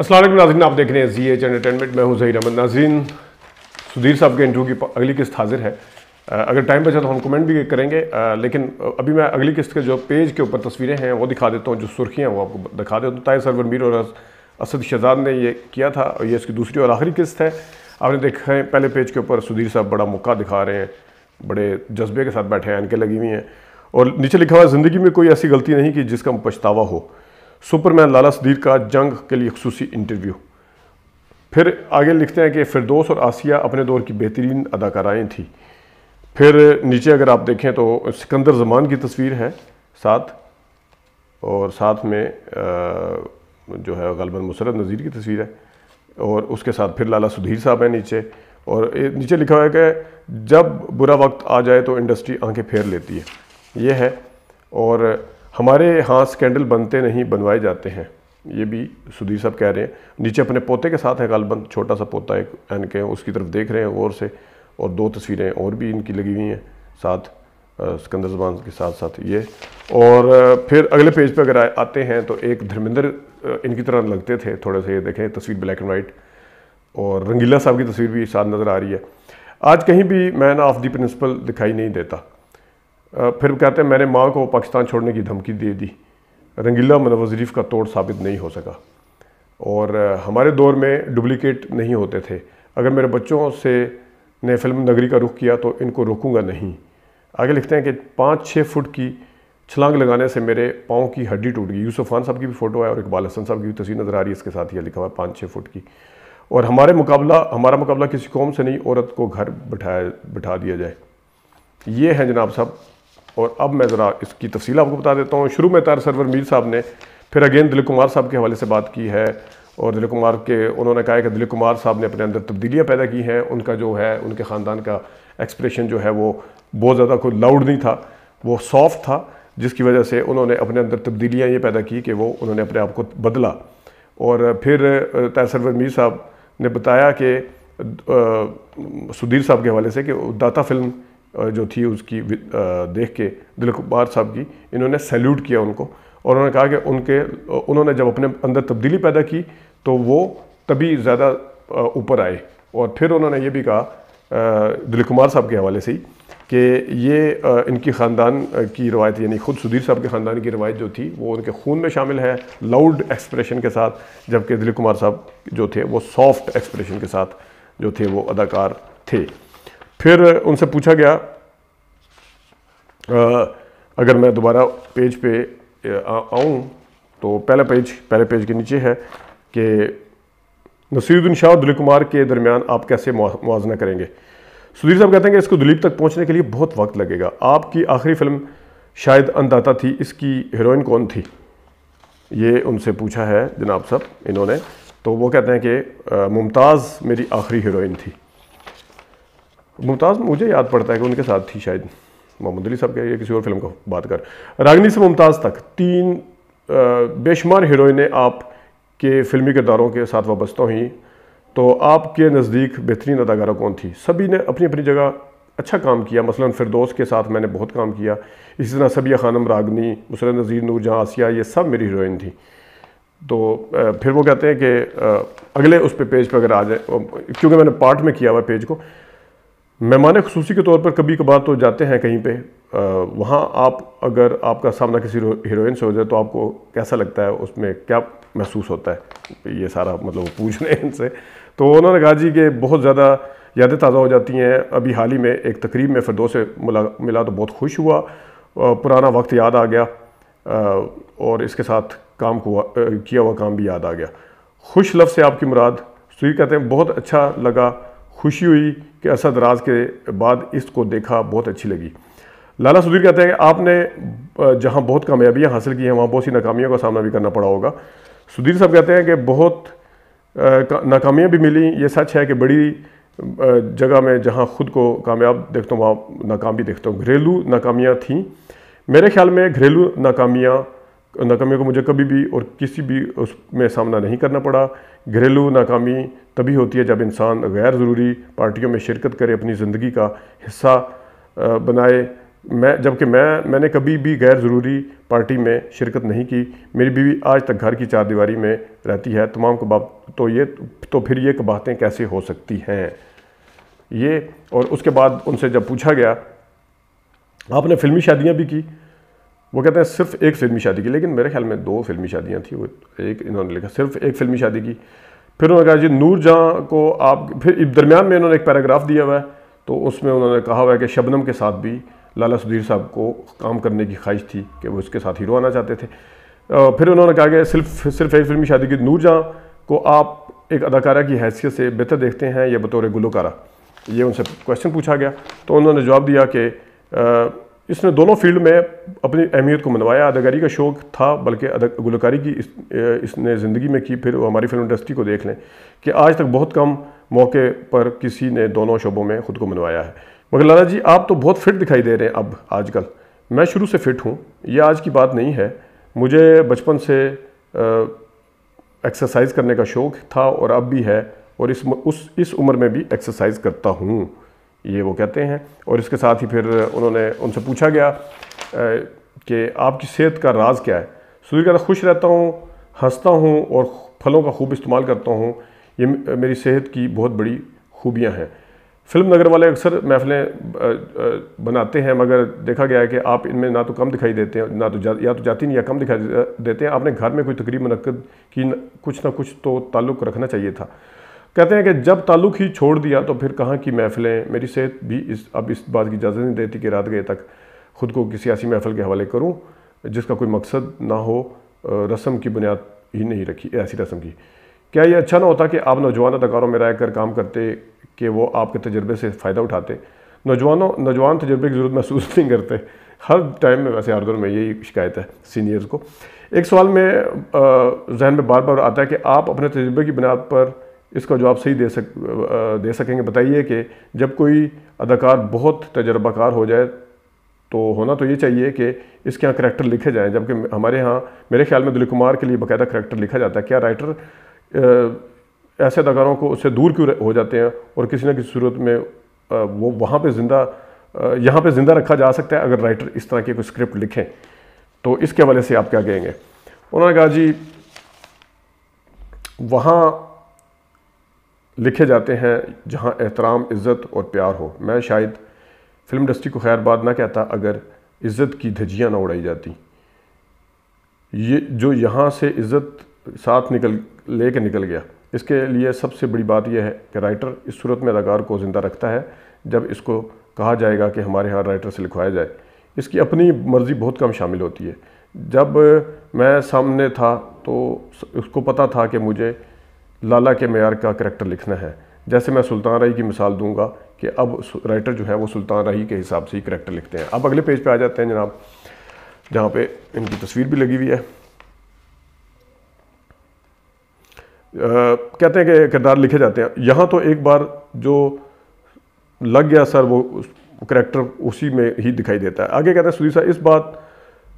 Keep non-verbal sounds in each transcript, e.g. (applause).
असलम नाजीन आप देख रहे हैं जी एच एंटरटेनमेंट मैं हूँ जहीर अहमद नाजरीन सुधीर साहब के इंटरव्यू की अगली किस्त हाजिर है अगर टाइम बचा तो हम कमेंट भी करेंगे लेकिन अभी मैं अगली किस्त के जो पेज के ऊपर तस्वीरें हैं वो दिखा देता हूँ जो सुर्खियाँ वो आपको दिखा देता हूँ ताय सरवर मीर और असद शहजाद ने ये किया था और ये इसकी दूसरी और आखिरी किस्त है आपने देखा है पहले पेज के ऊपर सुधीर साहब बड़ा मौका दिखा रहे हैं बड़े जज्बे के साथ बैठे हैं इनके लगी हुई हैं और नीचे लिखा हुआ है ज़िंदगी में कोई ऐसी गलती नहीं कि जिसका पछतावा हो सुपरमैन लाला सदीर का जंग के लिए खसूस इंटरव्यू फिर आगे लिखते हैं कि फिरदोस और आसिया अपने दौर की बेहतरीन अदाकाराएँ थी फिर नीचे अगर आप देखें तो सिकंदर जमान की तस्वीर है साथ और साथ में जो है गलबन मुसरत नज़ीर की तस्वीर है और उसके साथ फिर लाला सुधीर साहब हैं नीचे और नीचे लिखा हुआ है कि जब बुरा वक्त आ जाए तो इंडस्ट्री आंखें फेर लेती है ये है और हमारे यहाँ स्कैंडल बनते नहीं बनवाए जाते हैं ये भी सुधीर साहब कह रहे हैं नीचे अपने पोते के साथ है गालबंद छोटा सा पोता एक एन के उसकी तरफ देख रहे हैं और से और दो तस्वीरें और भी इनकी लगी हुई हैं साथ सिकंदर जबान के साथ साथ ये और फिर अगले पेज पर पे अगर आते हैं तो एक धर्मेंद्र इनकी तरह लगते थे थोड़े से ये देखें तस्वीर ब्लैक एंड वाइट और रंगीला साहब की तस्वीर भी साथ नज़र आ रही है आज कहीं भी मैन ऑफ दी प्रिंसिपल दिखाई नहीं देता फिर कहते हैं मैंने माँ को पाकिस्तान छोड़ने की धमकी दे दी रंगीला मनवर शरीफ का तोड़ साबित नहीं हो सका और हमारे दौर में डुप्लिकेट नहीं होते थे अगर मेरे बच्चों से ने फिल्म नगरी का रुख किया तो इनको रोकूंगा नहीं आगे लिखते हैं कि पाँच छः फुट की छलांग लगाने से मेरे पाँव की हड्डी टूट गई यूसुफ खान साहब की भी फ़ोटो है और इकबाल हसन साहब की भी तस्वीर नज़र आ रही है इसके साथ ही लिखा हुआ है पाँच छः फुट की और हमारे मुकाबला हमारा मुकाबला किसी कौम से नहीं औरत को घर बिठाया बिठा दिया जाए ये हैं जनाब साहब और अब मैं ज़रा इसकी तफसील आपको बता देता हूँ शुरू में तार सरवर मीर साहब ने फिर अगेन दिलीप कुमार साहब के हवाले से बात की है और दिलीप कुमार के उन्होंने कहा कि दिलीप कुमार साहब ने अपने अंदर तब्दीलियाँ पैदा की हैं उनका जो है उनके ख़ानदान का एक्सप्रेशन जो है वो बहुत ज़्यादा कोई लाउड नहीं था वो सॉफ्ट था जिसकी वजह से उन्होंने अपने अंदर तब्दीलियाँ ये पैदा की कि वो उन्होंने अपने आप को बदला और फिर तार सरवर मीर साहब ने बताया कि सुधीर साहब के हवाले से कि दाता फिल्म जो थी उसकी देख के दिलकुबार साहब की इन्होंने सैल्यूट किया उनको और उन्होंने कहा कि उनके उन्होंने जब अपने अंदर तब्दीली पैदा की तो वो तभी ज़्यादा ऊपर आए और फिर उन्होंने ये भी कहा दिल कुमार साहब के हवाले से ही कि ये इनकी ख़ानदान की रवायत यानी ख़ुद सुधीर साहब के ख़ानदान की रवायत जो थी वो उनके खून में शामिल है लाउड एक्सप्रेशन के साथ जबकि दिलीप कुमार साहब जो थे वो सॉफ्ट एक्सप्रेशन के साथ जो थे वो अदाकार थे फिर उनसे पूछा गया आ, अगर मैं दोबारा पेज पे आऊँ तो पहला पेज पहले पेज के नीचे है कि नसीरुद्दीन शाह और दिलीप कुमार के दरमियान आप कैसे मुआजना करेंगे सुधीर साहब कहते हैं कि इसको दिलीप तक पहुंचने के लिए बहुत वक्त लगेगा आपकी आखिरी फिल्म शायद अनदाता थी इसकी हीरोइन कौन थी ये उनसे पूछा है जनाब साहब इन्होंने तो वो कहते हैं कि मुमताज़ मेरी आखिरी हीरोइन थी मुमताज़ मुझे याद पड़ता है कि उनके साथ थी शायद मोहम्मद अली साहब के या किसी और फिल्म को बात कर रागनी से मुमताज़ तक तीन बेशुमार हीरोइनें आप के फिल्मी किरदारों के साथ वाबस्ता तो हुई तो आपके नज़दीक बेहतरीन अदाकारा कौन थी सभी ने अपनी अपनी जगह अच्छा काम किया मसलन फिरदौस के साथ मैंने बहुत काम किया इसी तरह सबिया खानम रागनी मुसर नज़ीर नूर जहाँ आसिया ये सब मेरी हीरोइन थी तो फिर वो कहते हैं कि अगले उस पे पेज पर अगर आ जाए क्योंकि मैंने पार्ट में किया हुआ पेज को मेहमान खसूसी के तौर पर कभी कभार तो जाते हैं कहीं पे वहाँ आप अगर आपका सामना किसी हीरोइन से हो जाए तो आपको कैसा लगता है उसमें क्या महसूस होता है ये सारा मतलब वो पूछ रहे हैं इनसे तो उन्होंने कहा जी कि बहुत ज़्यादा यादें ताज़ा हो जाती हैं अभी हाल ही में एक तकरीब में फिरदो से मिला तो बहुत खुश हुआ पुराना वक्त याद आ गया और इसके साथ काम हुआ किया हुआ काम भी याद आ गया खुश लफ्ज़ से आपकी मुराद सुई तो कहते हैं बहुत अच्छा लगा खुशी हुई कि असद राज के बाद इसको देखा बहुत अच्छी लगी लाला सुधीर कहते हैं कि आपने जहाँ बहुत कामयाबियाँ हासिल की हैं वहाँ बहुत सी नाकामियों का सामना भी करना पड़ा होगा सुधीर साहब कहते हैं कि बहुत नाकामियाँ भी मिली ये सच है कि बड़ी जगह में जहाँ ख़ुद को कामयाब देखता हूँ वहाँ नाकाम भी देखता हूँ घरेलू नाकामियाँ थीं मेरे ख्याल में घरेलू नाकामियाँ नाकामियों को मुझे कभी भी और किसी भी उसमें सामना नहीं करना पड़ा घरेलू नाकामी तभी होती है जब इंसान गैर ज़रूरी पार्टियों में शिरकत करे अपनी ज़िंदगी का हिस्सा बनाए मैं जबकि मैं मैंने कभी भी गैर ज़रूरी पार्टी में शिरकत नहीं की मेरी बीवी आज तक घर की चार में रहती है तमाम कबाब तो ये तो फिर ये बातें कैसे हो सकती हैं ये और उसके बाद उनसे जब पूछा गया आपने फिल्मी शादियाँ भी की वो कहते हैं सिर्फ एक फिल्मी शादी की लेकिन मेरे ख्याल में दो फिल्मी शादियाँ थी वो एक इन्होंने लिखा सिर्फ एक फिल्मी शादी की फिर उन्होंने कहा जी नूर जहाँ को आप फिर दरमियान में उन्होंने एक पैराग्राफ दिया हुआ है तो उसमें उन्होंने कहा हुआ है कि शबनम के साथ भी लाला सुधीर साहब को काम करने की ख्वाहिश थी कि वो इसके साथ हीरो आना चाहते थे फिर उन्होंने कहा कि सिर्फ सिर्फ एक फिल्मी शादी की नूर जहाँ को आप एक अदाकारा की हैसियत से बेहतर देखते हैं या बतौर गुलकारा ये उनसे क्वेश्चन पूछा गया तो उन्होंने जवाब दिया कि इसने दोनों फील्ड में अपनी अहमियत को मनवाया अदाकारी का शौक था बल्कि गुलकारी की इस, इसने ज़िंदगी में की फिर हमारी फिल्म इंडस्ट्री को देख लें कि आज तक बहुत कम मौके पर किसी ने दोनों शोबों में ख़ुद को मनवाया है मगर लाला जी आप तो बहुत फिट दिखाई दे रहे हैं अब आजकल मैं शुरू से फ़िट हूँ यह आज की बात नहीं है मुझे बचपन से एक्सरसाइज करने का शौक़ था और अब भी है और इस उस इस उम्र में भी एक्सरसाइज करता हूँ ये वो कहते हैं और इसके साथ ही फिर उन्होंने उनसे पूछा गया कि आपकी सेहत का राज क्या है सूर्य कहता खुश रहता हूँ हंसता हूँ और फलों का खूब इस्तेमाल करता हूँ ये मेरी सेहत की बहुत बड़ी खूबियाँ हैं फिल्म नगर वाले अक्सर महफिलें बनाते हैं मगर देखा गया है कि आप इनमें ना तो कम दिखाई देते हैं ना तो जा, या तो जाती नहीं या कम दिखाई देते हैं आपने घर में कोई तकरीब मनक़द की न, कुछ ना कुछ तो ताल्लुक़ रखना चाहिए था कहते हैं कि जब ताल्लुक ही छोड़ दिया तो फिर कहाँ की महफिलें मेरी सेहत भी इस अब इस बात की इजाज़त नहीं देती कि रात गए तक ख़ुद को किसी ऐसी महफिल के हवाले करूँ जिसका कोई मकसद ना हो रस्म की बुनियाद ही नहीं रखी ऐसी रस्म की क्या ये अच्छा ना होता कि आप नौजवान अदाकारों में रह कर काम करते कि वो आपके तजर्बे से फ़ायदा उठाते नौजवानों नौजवान तजर्बे की ज़रूरत महसूस (laughs) नहीं करते हर टाइम में वैसे हर दौर में यही शिकायत है सीनियर्स को एक सवाल में जहन में बार बार आता है कि आप अपने तजर्बे की बुनियाद पर इसका जवाब सही दे सक दे सकेंगे बताइए कि जब कोई अदाकार बहुत तजर्बाकार हो जाए तो होना तो ये चाहिए कि इसके यहाँ करेक्टर लिखे जाएँ जबकि हमारे यहाँ मेरे ख्याल में दिलीप कुमार के लिए बाकायदा करेक्टर लिखा जाता है क्या राइटर ऐसे अदाकारों को उससे दूर क्यों हो जाते हैं और किसी न किसी सूरत में वो वहाँ पर ज़िंदा यहाँ पर ज़िंदा रखा जा सकता है अगर राइटर इस तरह की कोई स्क्रिप्ट लिखें तो इसके हवाले से आप क्या कहेंगे उन्होंने कहा जी वहाँ लिखे जाते हैं जहाँ एहतराम इज़्ज़त और प्यार हो मैं शायद फिल्म इंडस्ट्री को खैरबाद ना कहता अगर इज़्ज़त की धजियाँ ना उड़ाई जाती ये जो यहाँ से इज़्ज़त साथ निकल ले कर निकल गया इसके लिए सबसे बड़ी बात यह है कि राइटर इस सूरत में अदाकार को ज़िंदा रखता है जब इसको कहा जाएगा कि हमारे यहाँ राइटर से लिखवाया जाए इसकी अपनी मर्ज़ी बहुत कम शामिल होती है जब मैं सामने था तो उसको पता था कि मुझे लाला के मैार का करैक्टर लिखना है जैसे मैं सुल्तान रही की मिसाल दूंगा कि अब राइटर जो है वो सुल्तान रही के हिसाब से ही करैक्टर लिखते हैं अब अगले पेज पे आ जाते हैं जनाब जहाँ पे इनकी तस्वीर भी लगी हुई है आ, कहते हैं कि किरदार लिखे जाते हैं यहाँ तो एक बार जो लग गया सर वो करैक्टर उसी में ही दिखाई देता है आगे कहते हैं सुधी साहब इस बात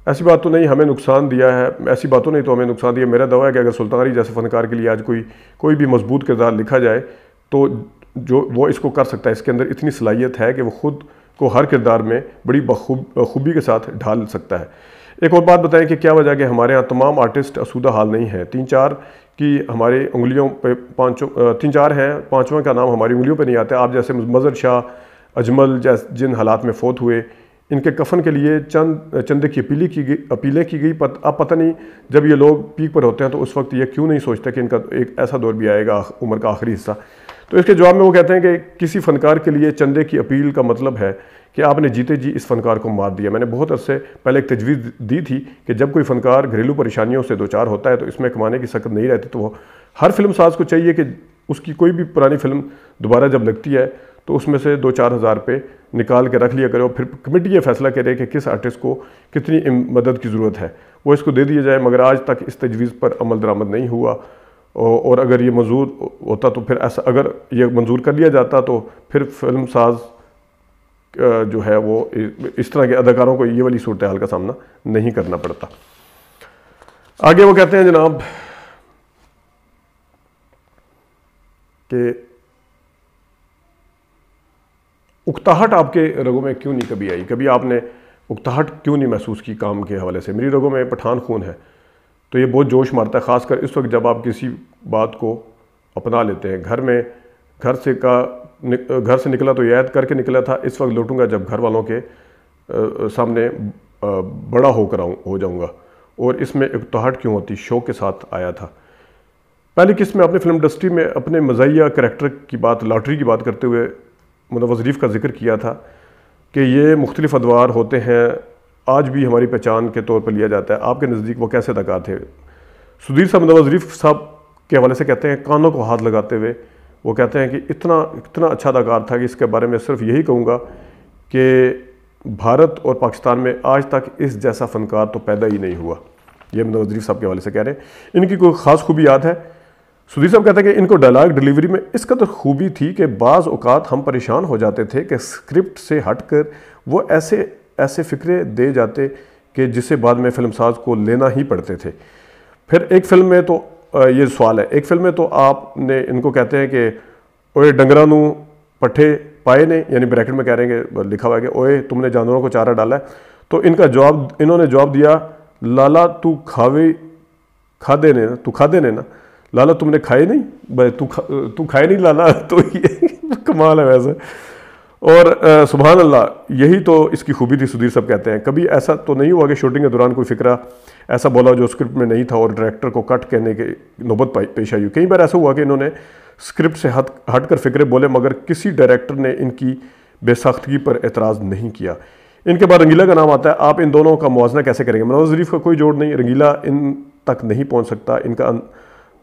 ऐसी बात तो नहीं हमें नुकसान दिया है ऐसी बातों नहीं तो हमें नुकसान दिया मेरा दवा है कि अगर सुल्तानी जैसे फ़नकार के लिए आज कोई कोई भी मजबूत किरदार लिखा जाए तो जो वो इसको कर सकता है इसके अंदर इतनी सलाहियत है कि वो ख़ुद को हर किरदार में बड़ी बखूबी खूबी के साथ ढाल सकता है एक और बात बताएं कि क्या वजह कि हमारे यहाँ तमाम आर्टिस्ट असूदा हाल नहीं है तीन चार की हमारे उंगलियों पे पाँचों तीन चार हैं पाँचवा का नाम हमारी उंगलियों पे नहीं आता आप जैसे मज़र शाह अजमल जैस जिन हालात में फोत हुए इनके कफन के लिए चंद चंदे की अपीली की गई अपीलें की गई पत, अब पता नहीं जब ये लोग पीक पर होते हैं तो उस वक्त ये क्यों नहीं सोचते कि इनका एक ऐसा दौर भी आएगा उम्र का आखिरी हिस्सा तो इसके जवाब में वो कहते हैं कि किसी फ़नकार के लिए चंदे की अपील का मतलब है कि आपने जीते जी इस फ़नकार को मार दिया मैंने बहुत अरसे पहले एक तजवीज़ दी थी कि जब कोई फ़नकार घरेलू परेशानियों से दो चार होता है तो इसमें कमाने की शक्त नहीं रहती तो वो हर फिल्म साज को चाहिए कि उसकी कोई भी पुरानी फिल्म दोबारा जब लगती है तो उसमें से दो चार हज़ार रुपये निकाल के रख लिया करे और फिर कमेटी ये फैसला करे कि किस आर्टिस्ट को कितनी मदद की ज़रूरत है वो इसको दे दिया जाए मगर आज तक इस तजवीज़ पर अमल दरामद नहीं हुआ और अगर ये मंजूर होता तो फिर ऐसा अगर ये मंजूर कर लिया जाता तो फिर फिल्म साज जो है वो इस तरह के अदाकारों को ये वाली सूरत हाल का सामना नहीं करना पड़ता आगे वो कहते हैं जनाब कि उकताहट आपके रगों में क्यों नहीं कभी आई कभी आपने उकताहट क्यों नहीं महसूस की काम के हवाले से मेरी रगों में पठान खून है तो ये बहुत जोश मारता है ख़ासकर इस वक्त जब आप किसी बात को अपना लेते हैं घर में घर से का घर से निकला तो याद करके निकला था इस वक्त लौटूंगा जब घर वालों के सामने बड़ा होकर आऊँ हो जाऊँगा और इसमें इकताहट क्यों होती शो के साथ आया था पहली किस्त में अपने फिल्म इंडस्ट्री में अपने मजाया करेक्टर की बात लॉटरी की बात करते हुए मतलब वज़रीफ़ का जिक्र किया था कि ये मुख्तलिफ़ अदवार होते हैं आज भी हमारी पहचान के तौर पर लिया जाता है आपके नज़दीक वो कैसे अदाकार थे सुधीर साहब मतलब शरीफ साहब के हवाले से कहते हैं कानों को हाथ लगाते हुए वो कहते हैं कि इतना इतना अच्छा अदाकार था कि इसके बारे में सिर्फ यही कहूँगा कि भारत और पाकिस्तान में आज तक इस जैसा फ़नकार तो पैदा ही नहीं हुआ ये मतलब शरीफ साहब के हवाले से कह रहे हैं इनकी कोई ख़ास खूबी याद है सुधीर साहब कहते हैं कि इनको डायलाग डिलीवरी में इस कदर खूबी थी कि बाज़ अवत हम परेशान हो जाते थे कि स्क्रिप्ट से हट कर वो ऐसे ऐसे फ़िक्रे दे जाते कि जिसे बाद में फिल्म साज को लेना ही पड़ते थे फिर एक फिल्म में तो ये सवाल है एक फिल्म में तो आपने इनको कहते हैं कि ओए डंगरा पट्ठे पाए ने यानी ब्रैकेट में कह रहे हैं कि लिखा हुआ है कि ओए तुमने जानवरों को चारा डाला है तो इनका जवाब इन्होंने जवाब दिया लाला तू खावे खा ने तू खा देने ना लाला तुमने खाए नहीं भाई तू खा तू खाए नहीं लाला (laughs) तो ये कमाल है वैसे और सुबह अल्लाह यही तो इसकी खूबी थी सुधीर साहब कहते हैं कभी ऐसा तो नहीं हुआ कि शूटिंग के दौरान कोई फिक्रा ऐसा बोला जो स्क्रिप्ट में नहीं था और डायरेक्टर को कट कहने के नौबत पेश आई कई बार ऐसा हुआ कि इन्होंने स्क्रिप्ट से हट हट कर फिक्रे बोले मगर किसी डायरेक्टर ने इनकी बेसाख्तगी पर एतराज़ नहीं किया इनके बाद रंगीला का नाम आता है आप इन दोनों का मुजना कैसे करेंगे मनोज शरीफ का कोई जोड़ नहीं रंगीला इन तक नहीं पहुँच सकता इनका अं-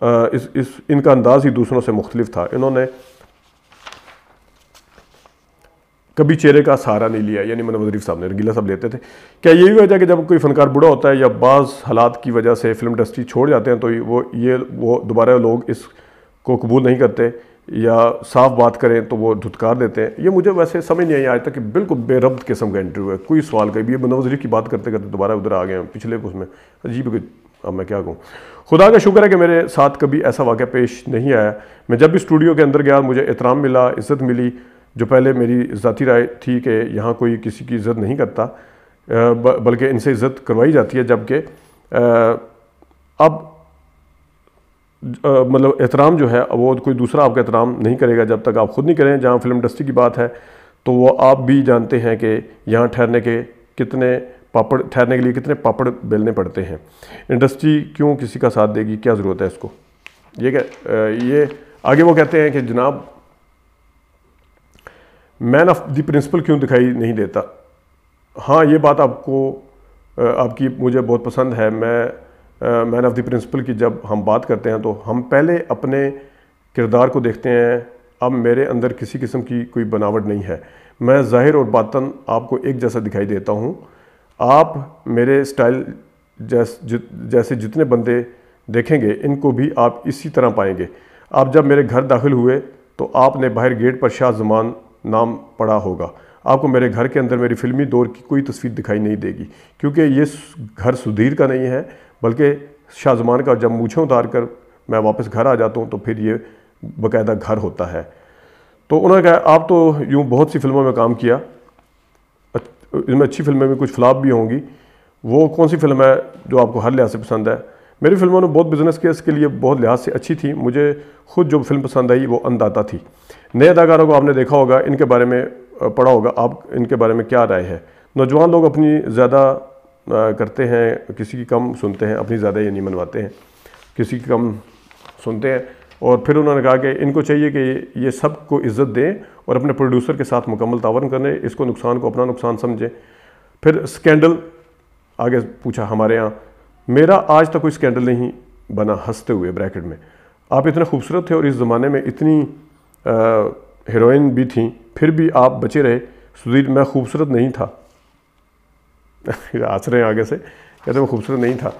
इस इस इनका अंदाज़ ही दूसरों से मुख्तलिफ था इन्होंने कभी चेहरे का सहारा नहीं लिया यानी मनोज वरीफ साहब ने रंगीला साहब लेते थे क्या यही वजह कि जब कोई फ़नकार बुढ़ा होता है या बाज़ हालात की वजह से फिल्म इंडस्ट्री छोड़ जाते हैं तो वो ये वो दोबारा लोग इसको कबूल नहीं करते या साफ बात करें तो वो धुतकार देते हैं ये मुझे वैसे समझ नहीं आई आज तक कि बिल्कुल बेरब्त किस्म का इंटरव्यू है कोई सवाल कभी ये मनोज की बात करते करते दोबारा उधर आ गए हैं पिछले उसमें अजीब अब मैं क्या कहूँ खुदा का शुक्र है कि मेरे साथ कभी ऐसा वाक़ पेश नहीं आया मैं जब भी स्टूडियो के अंदर गया मुझे एहतराम मिला इज़्ज़त मिली जो पहले मेरी ज़ाती राय थी कि यहाँ कोई किसी की इज़्ज़त नहीं करता बल्कि इनसे इज़्ज़त करवाई जाती है जबकि अब मतलब एहतराम जो है वो कोई दूसरा आपका एहतराम नहीं करेगा जब तक आप खुद नहीं करें जहाँ फिल्म इंडस्ट्री की बात है तो वो आप भी जानते हैं कि यहाँ ठहरने के कितने पापड़ ठहरने के लिए कितने पापड़ बेलने पड़ते हैं इंडस्ट्री क्यों किसी का साथ देगी क्या ज़रूरत है इसको ये क्या ये आगे वो कहते हैं कि जनाब मैन ऑफ द प्रिंसिपल क्यों दिखाई नहीं देता हाँ ये बात आपको आपकी मुझे बहुत पसंद है मैं मैन ऑफ द प्रिंसिपल की जब हम बात करते हैं तो हम पहले अपने किरदार को देखते हैं अब मेरे अंदर किसी किस्म की कोई बनावट नहीं है मैं ज़ाहिर और बातन आपको एक जैसा दिखाई देता हूँ आप मेरे स्टाइल जैस, जैसे जितने बंदे देखेंगे इनको भी आप इसी तरह पाएंगे आप जब मेरे घर दाखिल हुए तो आपने बाहर गेट पर शाह जमान नाम पड़ा होगा आपको मेरे घर के अंदर मेरी फिल्मी दौर की कोई तस्वीर दिखाई नहीं देगी क्योंकि ये घर सुधीर का नहीं है बल्कि शाहजमान का जब मूछे उतार कर मैं वापस घर आ जाता हूँ तो फिर ये बाकायदा घर होता है तो उन्होंने कहा आप तो यूँ बहुत सी फिल्मों में काम किया इनमें अच्छी फिल्में भी कुछ फ्लाप भी होंगी वो कौन सी फिल्म है जो आपको हर लिहाज से पसंद है मेरी फिल्मों ने बहुत बिज़नेस केस के लिए बहुत लिहाज से अच्छी थी मुझे खुद जो फिल्म पसंद आई वो अंदाता थी नए अदाकारों को आपने देखा होगा इनके बारे में पढ़ा होगा आप इनके बारे में क्या राय है नौजवान लोग अपनी ज़्यादा करते हैं किसी की कम सुनते हैं अपनी ज़्यादा ये नहीं मनवाते हैं किसी की कम सुनते हैं और फिर उन्होंने कहा कि इनको चाहिए कि ये सबको इज़्ज़त दें और अपने प्रोड्यूसर के साथ मुकम्मल तावन करें इसको नुकसान को अपना नुकसान समझें फिर स्कैंडल आगे पूछा हमारे यहाँ मेरा आज तक कोई स्कैंडल नहीं बना हंसते हुए ब्रैकेट में आप इतने खूबसूरत थे और इस ज़माने में इतनी हीरोइन भी थी फिर भी आप बचे रहे सुधीर मैं खूबसूरत नहीं था हंस (laughs) रहे हैं आगे से कहते मैं खूबसूरत नहीं था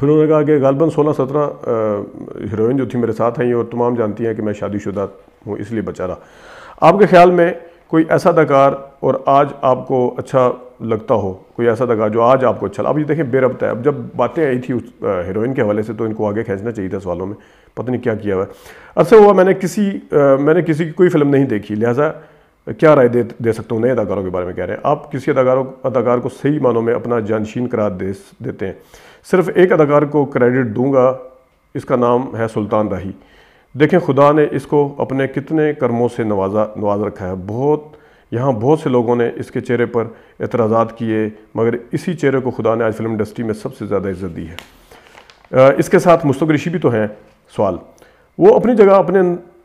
फिर उन्होंने कहा कि गालबन सोलह सत्रह हीरोइन जो थी मेरे साथ आई और तमाम जानती हैं कि मैं शादीशुदा वो इसलिए बचा रहा आपके ख्याल में कोई ऐसा अदाकार और आज आपको अच्छा लगता हो कोई ऐसा अदाकार जो आज आपको अच्छा अब ये देखें बेरबत तो है अब जब बातें आई थी उस हीरोइन के हवाले से तो इनको आगे खींचना चाहिए था सवालों में पता नहीं क्या किया हुआ है अरसा हुआ मैंने किसी आ, मैंने किसी की कोई फिल्म नहीं देखी लिहाजा क्या राय दे दे सकता हूँ नए अदाकारों के बारे में कह रहे हैं आप किसी अदाकारों अदाकार को सही मानों में अपना जानशीन करार दे देते हैं सिर्फ एक अदाकार को क्रेडिट दूंगा इसका नाम है सुल्तान राही देखें खुदा ने इसको अपने कितने कर्मों से नवाजा नवाज रखा है बहुत यहाँ बहुत से लोगों ने इसके चेहरे पर एतराज़ा किए मगर इसी चेहरे को खुदा ने आज फिल्म इंडस्ट्री में सबसे ज़्यादा इज्जत दी है इसके साथ मुस्तक ऋषि भी तो हैं सवाल वो अपनी जगह अपने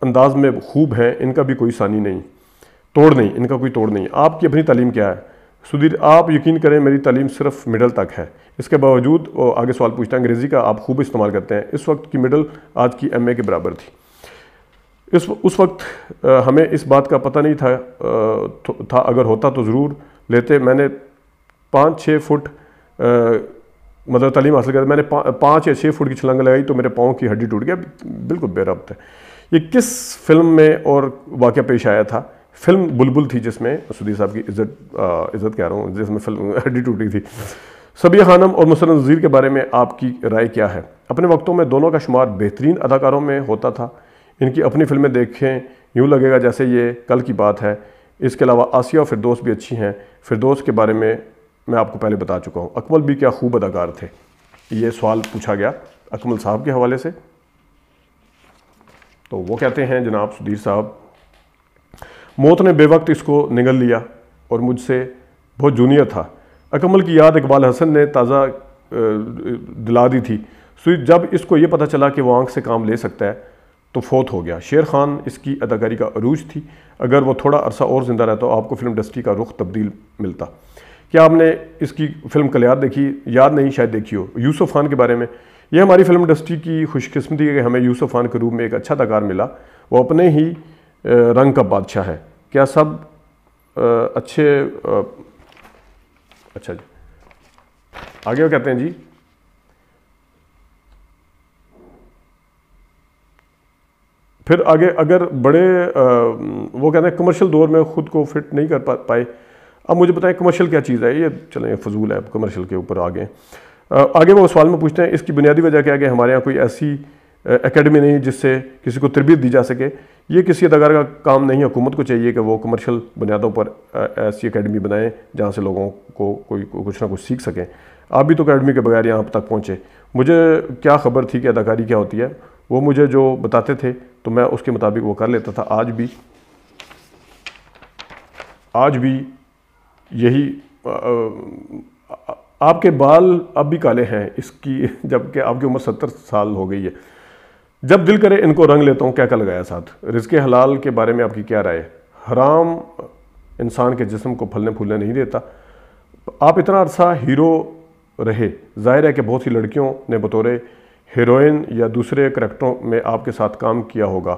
अंदाज में खूब हैं इनका भी कोई सानी नहीं तोड़ नहीं इनका कोई तोड़ नहीं आपकी अपनी तालीम क्या है सुधीर आप यकीन करें मेरी तालीम सिर्फ मिडल तक है इसके बावजूद आगे सवाल पूछते हैं अंग्रेज़ी का आप खूब इस्तेमाल करते हैं इस वक्त की मिडल आज की एमए के बराबर थी इस उस वक्त हमें इस बात का पता नहीं था तो, था अगर होता तो ज़रूर लेते मैंने पाँच छः फुट मतलब तलीम हासिल कर मैंने पा, पाँच या छः फुट की छलंग लगाई तो मेरे पाँव की हड्डी टूट गया बिल्कुल बेरब्त है ये किस फिल्म में और वाक़ पेश आया था फिल्म बुलबुल थी जिसमें सुधीर साहब की इज्जत इज्जत कह रहा हूँ जिसमें फिल्म (laughs) हड्डी टूटी थी सभी खानम और मुसर नज़ीर के बारे में आपकी राय क्या है अपने वक्तों में दोनों का शुमार बेहतरीन अदाकारों में होता था इनकी अपनी फिल्में देखें यूँ लगेगा जैसे ये कल की बात है इसके अलावा आसिया और फिरदोस भी अच्छी हैं फिरदोस के बारे में मैं आपको पहले बता चुका हूँ अकमल भी क्या खूब अदाकार थे ये सवाल पूछा गया अकमल साहब के हवाले से तो वो कहते हैं जनाब सुधीर साहब मौत ने बेवक्त इसको निगल लिया और मुझसे बहुत जूनियर था अकमल की याद इकबाल हसन ने ताज़ा दिला दी थी जब इसको ये पता चला कि वो आँख से काम ले सकता है तो फोत हो गया शेर खान इसकी अदाकारी का अरूज थी अगर वो थोड़ा अरसा और ज़िंदा रहता तो आपको फिल्म इंडस्ट्री का रुख तब्दील मिलता क्या आपने इसकी फ़िल्म कल्यार देखी याद नहीं शायद देखी हो यूसुफ खान के बारे में यह हमारी फिल्म इंडस्ट्री की खुशकस्मती है कि हमें यूसुफ खान के रूप में एक अच्छा अदाकार मिला वो अपने ही रंग का बादशाह है क्या सब अच्छे अच्छा जी आगे वो कहते हैं जी फिर आगे अगर बड़े आ, वो कहते हैं कमर्शियल दौर में ख़ुद को फिट नहीं कर पा पाए अब मुझे बताएं कमर्शियल क्या चीज़ है ये चलें फजूल है कमर्शियल के ऊपर आगे आगे वो सवाल में पूछते हैं इसकी बुनियादी वजह क्या है कि हमारे यहाँ कोई ऐसी एकेडमी नहीं जिससे किसी को तरबियत दी जा सके ये किसी अदाकार का काम नहीं हुकूमत को चाहिए कि वो कमर्शियल बुनियादों पर ऐसी एकेडमी बनाएं जहाँ से लोगों को कोई कुछ ना कुछ सीख सकें आप भी तो अकेडमी के बगैर यहाँ तक पहुँचे मुझे क्या खबर थी कि अदाकारी क्या होती है वो मुझे जो बताते थे तो मैं उसके मुताबिक वो कर लेता था आज भी आज भी यही आपके बाल अब भी काले हैं इसकी जबकि आपकी उम्र सत्तर साल हो गई है जब दिल करे इनको रंग लेता हूँ क्या क्या लगाया साथ रिज़ हलाल के बारे में आपकी क्या राय हराम इंसान के जिसम को फलने फूलने नहीं देता आप इतना अरसा हीरो रहे जाहिर है कि बहुत सी लड़कियों ने बतौरे हीरोइन या दूसरे करेक्टरों में आपके साथ काम किया होगा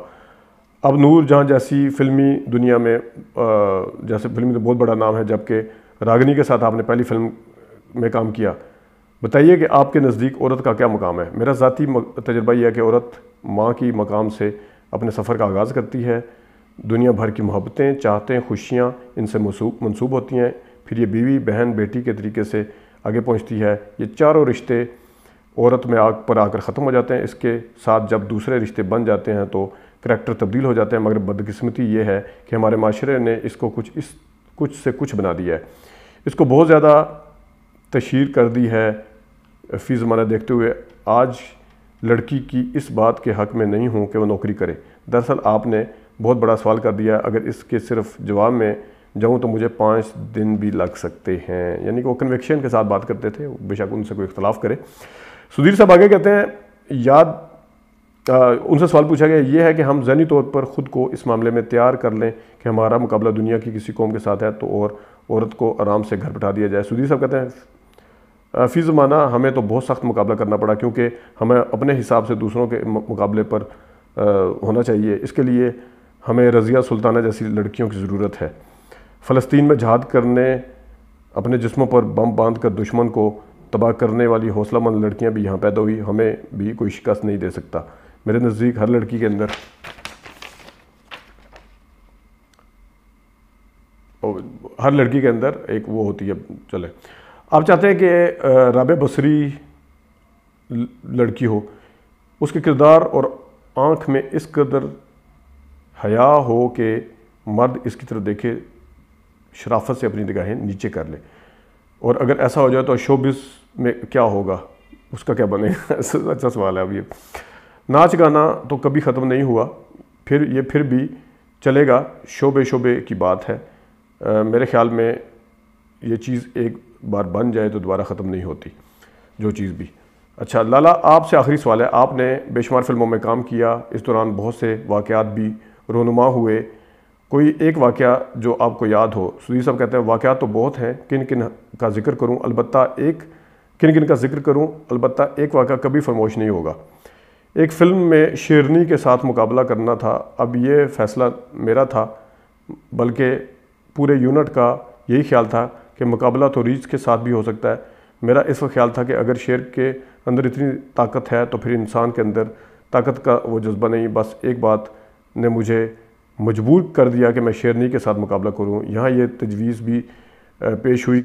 अब नूर जहाँ जैसी फिल्मी दुनिया में जैसे फिल्मी तो बहुत बड़ा नाम है जबकि रागनी के साथ आपने पहली फिल्म में काम किया बताइए कि आपके नज़दीक औरत का क्या मकाम है मेरा ज़ाती तजर्बा यह है कि औरत माँ की मकाम से अपने सफ़र का आगाज़ करती है दुनिया भर की मोहब्बतें चाहतें खुशियाँ इनसे मनसूब होती हैं फिर ये बीवी बहन बेटी के तरीके से आगे पहुँचती है ये चारों रिश्ते औरत में आग पर आकर ख़त्म हो जाते हैं इसके साथ जब दूसरे रिश्ते बन जाते हैं तो करैक्टर तब्दील हो जाते हैं मगर बदकिस्मती ये है कि हमारे माशरे ने इसको कुछ इस कुछ से कुछ बना दिया है इसको बहुत ज़्यादा तशहर कर दी है फ़ी ज़माना देखते हुए आज लड़की की इस बात के हक़ में नहीं हूँ कि वह नौकरी करे दरअसल आपने बहुत बड़ा सवाल कर दिया अगर इसके सिर्फ जवाब में जाऊँ तो मुझे पाँच दिन भी लग सकते हैं यानी कि वो कन्वेक्शन के साथ बात करते थे बेशक उनसे कोई इख्तलाफ करे सुधीर साहब आगे कहते हैं याद आ, उनसे सवाल पूछा गया ये है कि हम जहनी तौर पर ख़ुद को इस मामले में तैयार कर लें कि हमारा मुकाबला दुनिया की किसी कौम के साथ है तो और औरत को आराम से घर बैठा दिया जाए सुधीर साहब कहते हैं फ़ी ज़माना हमें तो बहुत सख्त मुकाबला करना पड़ा क्योंकि हमें अपने हिसाब से दूसरों के मुकाबले पर आ, होना चाहिए इसके लिए हमें रज़िया सुल्ताना जैसी लड़कियों की ज़रूरत है फ़लस्तीन में जहाद करने अपने जिस्मों पर बम बांध कर दुश्मन को तबाह करने वाली हौसला मंद लड़कियाँ भी यहाँ पैदा हुई हमें भी कोई शिकस्त नहीं दे सकता मेरे नज़दीक हर लड़की के अंदर हर लड़की के अंदर एक वो होती है चले आप चाहते हैं कि रब बसरी लड़की हो उसके किरदार और आँख में इस कदर हया हो कि मर्द इसकी तरफ देखे शराफत से अपनी निगाहें नीचे कर ले और अगर ऐसा हो जाए तो शोबिस में क्या होगा उसका क्या बनेगा (laughs) अच्छा सवाल है अब ये नाच गाना तो कभी ख़त्म नहीं हुआ फिर ये फिर भी चलेगा शोबे शोबे की बात है आ, मेरे ख्याल में ये चीज़ एक बार बन जाए तो दोबारा ख़त्म नहीं होती जो चीज़ भी अच्छा लाला आपसे आखिरी सवाल है आपने बेशुमार फिल्मों में काम किया इस दौरान बहुत से वाक़ भी रोनुमा हुए कोई एक वाक़ जो आपको याद हो सुधीर साहब कहते हैं वाक़ तो बहुत हैं किन किन का जिक्र करूँ अलबत् एक किन किन का जिक्र करूँ अलबत् एक वाक़ कभी फरमोश नहीं होगा एक फ़िल्म में शेरनी के साथ मुकाबला करना था अब ये फ़ैसला मेरा था बल्कि पूरे यूनिट का यही ख्याल था कि मुकाबला तो रीच के साथ भी हो सकता है मेरा इस वक्त ख्याल था कि अगर शेर के अंदर इतनी ताकत है तो फिर इंसान के अंदर ताकत का वो जज्बा नहीं बस एक बात ने मुझे मजबूर कर दिया कि मैं शेरनी के साथ मुकाबला करूँ यहाँ ये तजवीज़ भी पेश हुई